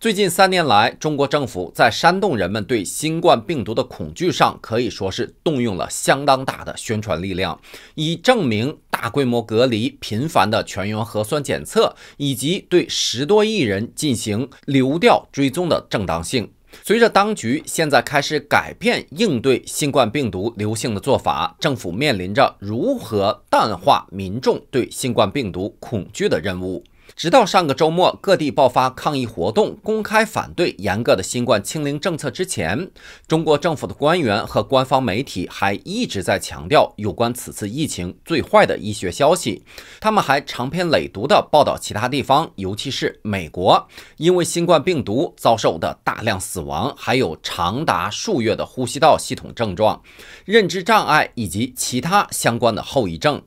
最近三年来，中国政府在煽动人们对新冠病毒的恐惧上，可以说是动用了相当大的宣传力量，以证明大规模隔离、频繁的全员核酸检测以及对十多亿人进行流调追踪的正当性。随着当局现在开始改变应对新冠病毒流行的做法，政府面临着如何淡化民众对新冠病毒恐惧的任务。直到上个周末，各地爆发抗议活动，公开反对严格的新冠清零政策之前，中国政府的官员和官方媒体还一直在强调有关此次疫情最坏的医学消息。他们还长篇累牍地报道其他地方，尤其是美国，因为新冠病毒遭受的大量死亡，还有长达数月的呼吸道系统症状、认知障碍以及其他相关的后遗症。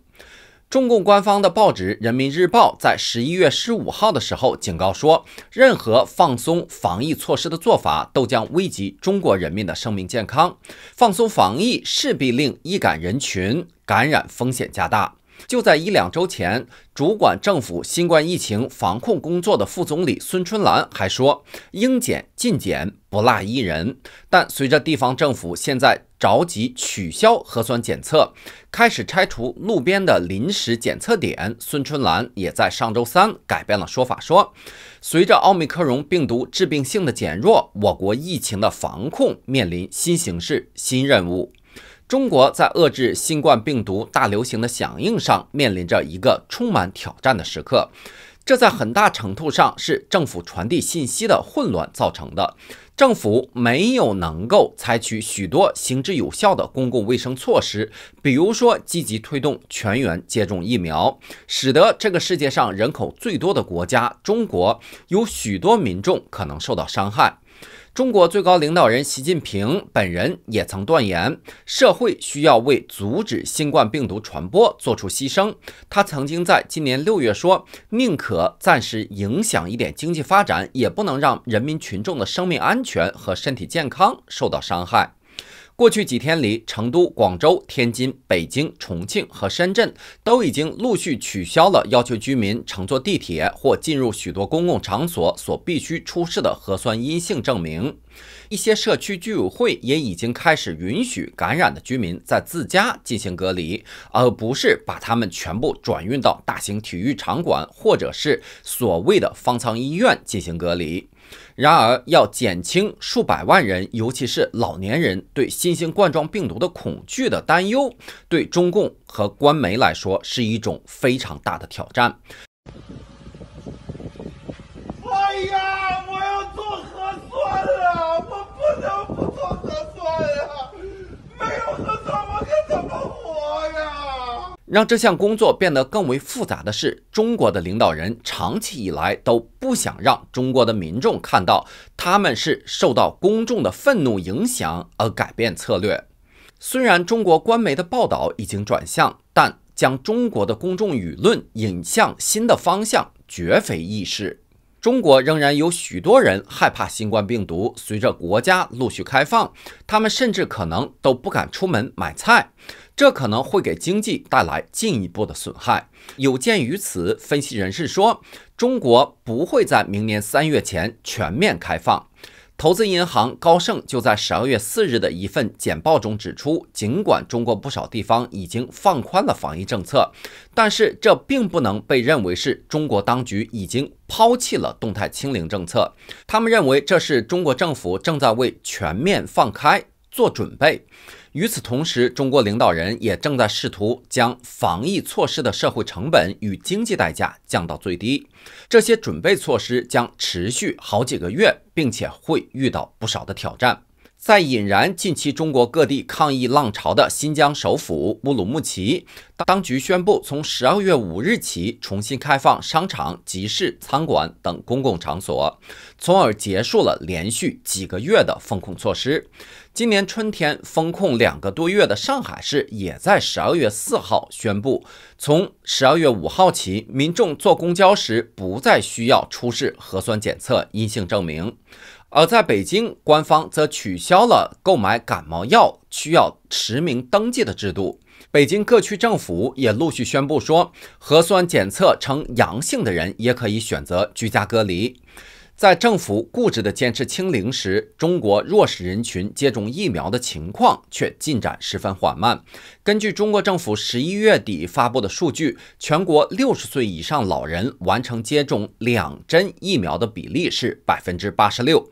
中共官方的报纸《人民日报》在十一月十五号的时候警告说，任何放松防疫措施的做法都将危及中国人民的生命健康。放松防疫势必令易感人群感染风险加大。就在一两周前，主管政府新冠疫情防控工作的副总理孙春兰还说：“应检尽检，不落一人。”但随着地方政府现在着急取消核酸检测，开始拆除路边的临时检测点，孙春兰也在上周三改变了说法，说：“随着奥密克戎病毒致病性的减弱，我国疫情的防控面临新形势、新任务。”中国在遏制新冠病毒大流行的响应上面临着一个充满挑战的时刻，这在很大程度上是政府传递信息的混乱造成的。政府没有能够采取许多行之有效的公共卫生措施，比如说积极推动全员接种疫苗，使得这个世界上人口最多的国家中国有许多民众可能受到伤害。中国最高领导人习近平本人也曾断言，社会需要为阻止新冠病毒传播做出牺牲。他曾经在今年六月说：“宁可暂时影响一点经济发展，也不能让人民群众的生命安。”安全和身体健康受到伤害。过去几天里，成都、广州、天津、北京、重庆和深圳都已经陆续取消了要求居民乘坐地铁或进入许多公共场所所必须出示的核酸阴性证明。一些社区居委会也已经开始允许感染的居民在自家进行隔离，而不是把他们全部转运到大型体育场馆或者是所谓的方舱医院进行隔离。然而，要减轻数百万人，尤其是老年人对新型冠状病毒的恐惧的担忧，对中共和官媒来说，是一种非常大的挑战。哎呀，我要做核酸了，我不能不做核酸呀！让这项工作变得更为复杂的是，中国的领导人长期以来都不想让中国的民众看到他们是受到公众的愤怒影响而改变策略。虽然中国官媒的报道已经转向，但将中国的公众舆论引向新的方向绝非易事。中国仍然有许多人害怕新冠病毒，随着国家陆续开放，他们甚至可能都不敢出门买菜。这可能会给经济带来进一步的损害。有鉴于此，分析人士说，中国不会在明年三月前全面开放。投资银行高盛就在十二月四日的一份简报中指出，尽管中国不少地方已经放宽了防疫政策，但是这并不能被认为是中国当局已经抛弃了动态清零政策。他们认为，这是中国政府正在为全面放开。做准备。与此同时，中国领导人也正在试图将防疫措施的社会成本与经济代价降到最低。这些准备措施将持续好几个月，并且会遇到不少的挑战。在引燃近期中国各地抗议浪潮的新疆首府乌鲁木齐，当局宣布从十二月五日起重新开放商场、集市、餐馆等公共场所，从而结束了连续几个月的封控措施。今年春天封控两个多月的上海市，也在十二月四号宣布，从十二月五号起，民众坐公交时不再需要出示核酸检测阴性证明。而在北京，官方则取消了购买感冒药需要实名登记的制度。北京各区政府也陆续宣布说，核酸检测呈阳性的人也可以选择居家隔离。在政府固执地坚持清零时，中国弱势人群接种疫苗的情况却进展十分缓慢。根据中国政府十一月底发布的数据，全国六十岁以上老人完成接种两针疫苗的比例是百分之八十六，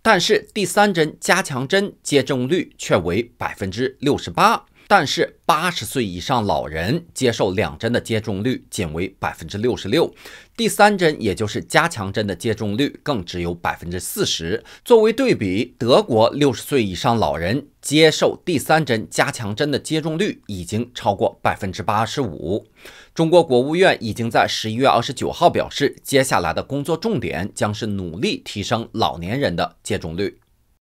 但是第三针加强针接种率却为百分之六十八。但是，八十岁以上老人接受两针的接种率仅为百分之六十六，第三针，也就是加强针的接种率更只有百分之四十。作为对比，德国六十岁以上老人接受第三针加强针的接种率已经超过百分之八十五。中国国务院已经在十一月二十九号表示，接下来的工作重点将是努力提升老年人的接种率。